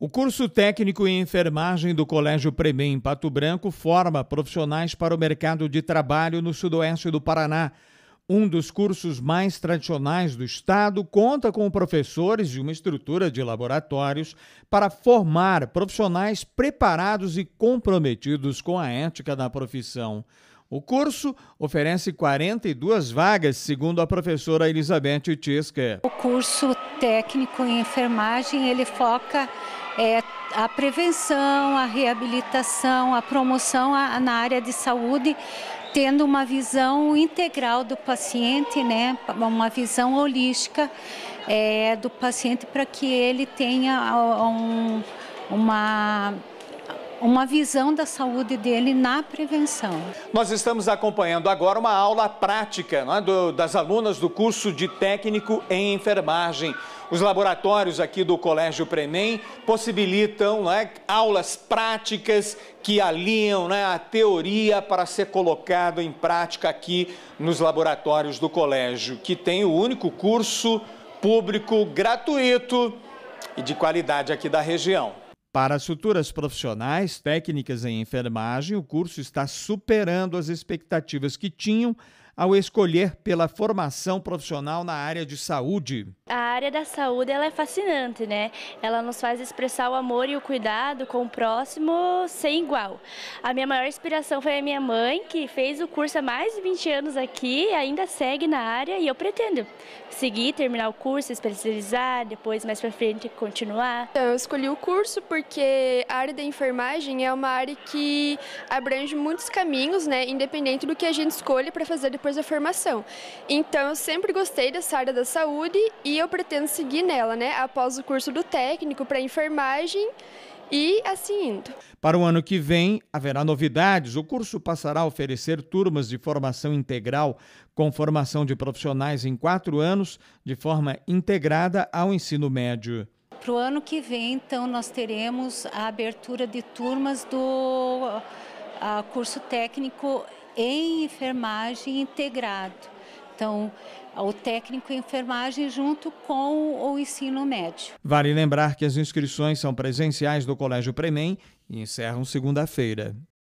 O curso técnico em enfermagem do Colégio Premem em Pato Branco forma profissionais para o mercado de trabalho no sudoeste do Paraná. Um dos cursos mais tradicionais do estado conta com professores e uma estrutura de laboratórios para formar profissionais preparados e comprometidos com a ética da profissão. O curso oferece 42 vagas, segundo a professora Elizabeth Tisca. O curso técnico em enfermagem, ele foca é, a prevenção, a reabilitação, a promoção a, na área de saúde, tendo uma visão integral do paciente, né, uma visão holística é, do paciente para que ele tenha um, uma uma visão da saúde dele na prevenção. Nós estamos acompanhando agora uma aula prática é? do, das alunas do curso de técnico em enfermagem. Os laboratórios aqui do Colégio Premem possibilitam é, aulas práticas que aliam é, né, a teoria para ser colocado em prática aqui nos laboratórios do colégio, que tem o único curso público gratuito e de qualidade aqui da região. Para as futuras profissionais técnicas em enfermagem, o curso está superando as expectativas que tinham ao escolher pela formação profissional na área de saúde. A área da saúde ela é fascinante, né? Ela nos faz expressar o amor e o cuidado com o próximo sem igual. A minha maior inspiração foi a minha mãe, que fez o curso há mais de 20 anos aqui, ainda segue na área e eu pretendo seguir, terminar o curso, especializar, depois mais para frente continuar. Então, eu escolhi o curso porque a área da enfermagem é uma área que abrange muitos caminhos, né? Independente do que a gente escolha para fazer depois depois da formação. Então eu sempre gostei dessa área da saúde e eu pretendo seguir nela, né? Após o curso do técnico para enfermagem e assim indo. Para o ano que vem, haverá novidades. O curso passará a oferecer turmas de formação integral, com formação de profissionais em quatro anos, de forma integrada ao ensino médio. Para o ano que vem, então, nós teremos a abertura de turmas do ah, curso técnico em enfermagem integrado. Então, o técnico em enfermagem junto com o ensino médio. Vale lembrar que as inscrições são presenciais do Colégio Premem e encerram segunda-feira.